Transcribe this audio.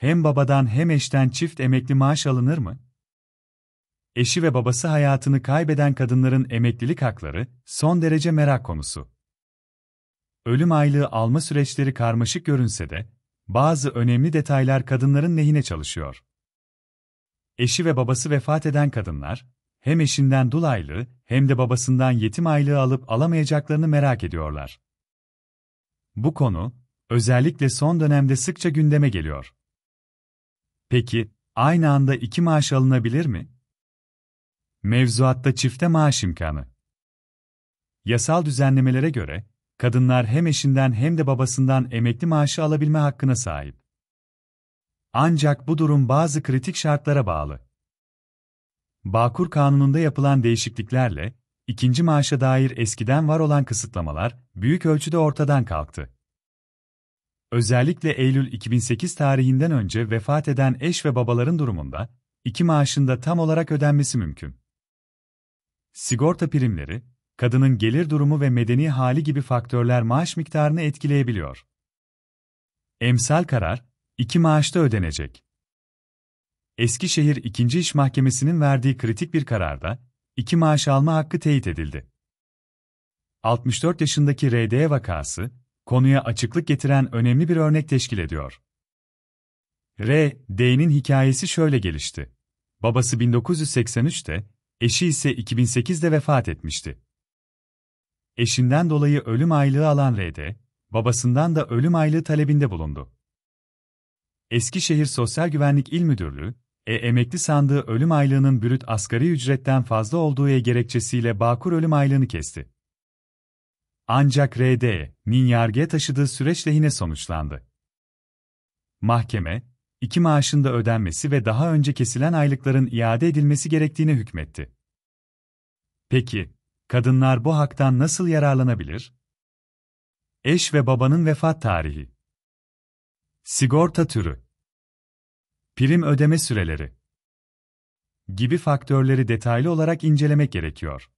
Hem babadan hem eşten çift emekli maaş alınır mı? Eşi ve babası hayatını kaybeden kadınların emeklilik hakları son derece merak konusu. Ölüm aylığı alma süreçleri karmaşık görünse de bazı önemli detaylar kadınların lehine çalışıyor. Eşi ve babası vefat eden kadınlar hem eşinden dul aylığı hem de babasından yetim aylığı alıp alamayacaklarını merak ediyorlar. Bu konu özellikle son dönemde sıkça gündeme geliyor. Peki, aynı anda iki maaş alınabilir mi? Mevzuatta çifte maaş imkanı. Yasal düzenlemelere göre, kadınlar hem eşinden hem de babasından emekli maaşı alabilme hakkına sahip. Ancak bu durum bazı kritik şartlara bağlı. Bağkur Kanunu'nda yapılan değişikliklerle, ikinci maaşa dair eskiden var olan kısıtlamalar büyük ölçüde ortadan kalktı. Özellikle Eylül 2008 tarihinden önce vefat eden eş ve babaların durumunda, iki maaşında tam olarak ödenmesi mümkün. Sigorta primleri, kadının gelir durumu ve medeni hali gibi faktörler maaş miktarını etkileyebiliyor. Emsal karar, iki maaşta ödenecek. Eskişehir 2. İş Mahkemesi'nin verdiği kritik bir kararda, iki maaş alma hakkı teyit edildi. 64 yaşındaki RD vakası, konuya açıklık getiren önemli bir örnek teşkil ediyor. R. D'nin hikayesi şöyle gelişti. Babası 1983'te, eşi ise 2008'de vefat etmişti. Eşinden dolayı ölüm aylığı alan R'de, babasından da ölüm aylığı talebinde bulundu. Eskişehir Sosyal Güvenlik İl Müdürlüğü, e emekli sandığı ölüm aylığının bürüt asgari ücretten fazla olduğu e gerekçesiyle Bağkur ölüm aylığını kesti. Ancak RD yargıya taşıdığı süreç lehine sonuçlandı. Mahkeme, iki maaşın da ödenmesi ve daha önce kesilen aylıkların iade edilmesi gerektiğine hükmetti. Peki, kadınlar bu haktan nasıl yararlanabilir? Eş ve babanın vefat tarihi. Sigorta türü. Prim ödeme süreleri gibi faktörleri detaylı olarak incelemek gerekiyor.